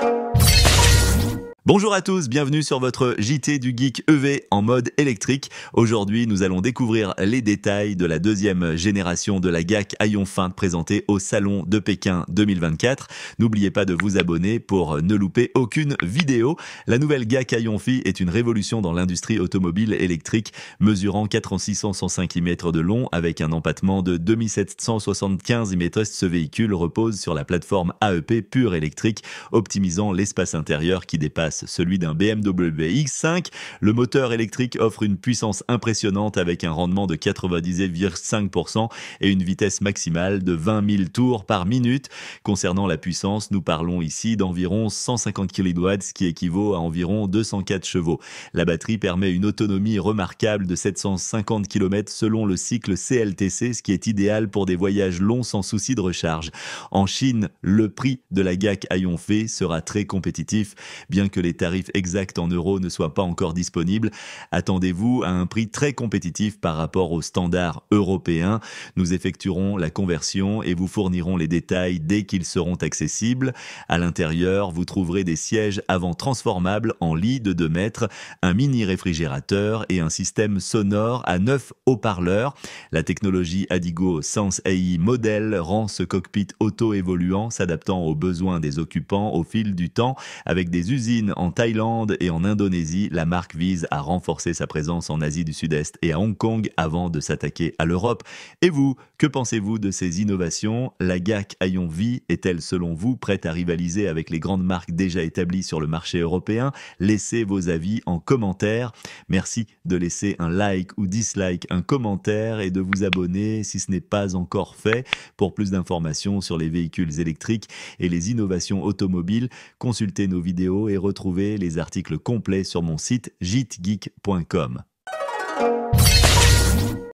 thank you Bonjour à tous, bienvenue sur votre JT du Geek EV en mode électrique. Aujourd'hui, nous allons découvrir les détails de la deuxième génération de la GAC Ayon Fin présentée au Salon de Pékin 2024. N'oubliez pas de vous abonner pour ne louper aucune vidéo. La nouvelle GAC Ayon est une révolution dans l'industrie automobile électrique, mesurant 4605 mm de long avec un empattement de 2775 mètres, Ce véhicule repose sur la plateforme AEP pure électrique, optimisant l'espace intérieur qui dépasse celui d'un BMW X5. Le moteur électrique offre une puissance impressionnante avec un rendement de 90,5% et une vitesse maximale de 20 000 tours par minute. Concernant la puissance, nous parlons ici d'environ 150 kW, ce qui équivaut à environ 204 chevaux. La batterie permet une autonomie remarquable de 750 km selon le cycle CLTC, ce qui est idéal pour des voyages longs sans souci de recharge. En Chine, le prix de la GAC ayant fait sera très compétitif, bien que les tarifs exacts en euros ne soient pas encore disponibles, attendez-vous à un prix très compétitif par rapport aux standards européens. Nous effectuerons la conversion et vous fournirons les détails dès qu'ils seront accessibles. À l'intérieur, vous trouverez des sièges avant transformables en lit de 2 mètres, un mini réfrigérateur et un système sonore à 9 haut-parleurs. La technologie Adigo Sense AI Model rend ce cockpit auto-évoluant s'adaptant aux besoins des occupants au fil du temps avec des usines en Thaïlande et en Indonésie, la marque vise à renforcer sa présence en Asie du Sud-Est et à Hong Kong avant de s'attaquer à l'Europe. Et vous, que pensez-vous de ces innovations La GAC Aion Vie est-elle selon vous prête à rivaliser avec les grandes marques déjà établies sur le marché européen Laissez vos avis en commentaire. Merci de laisser un like ou dislike, un commentaire et de vous abonner si ce n'est pas encore fait. Pour plus d'informations sur les véhicules électriques et les innovations automobiles, consultez nos vidéos et retrouvez retrouver les articles complets sur mon site gitgeek.com.